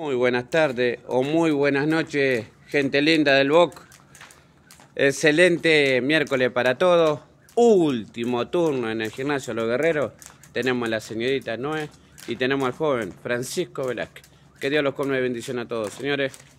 Muy buenas tardes o muy buenas noches, gente linda del BOC. Excelente miércoles para todos. Último turno en el gimnasio Los Guerreros. Tenemos a la señorita Noé y tenemos al joven Francisco Velázquez. Que Dios los colme bendición a todos, señores.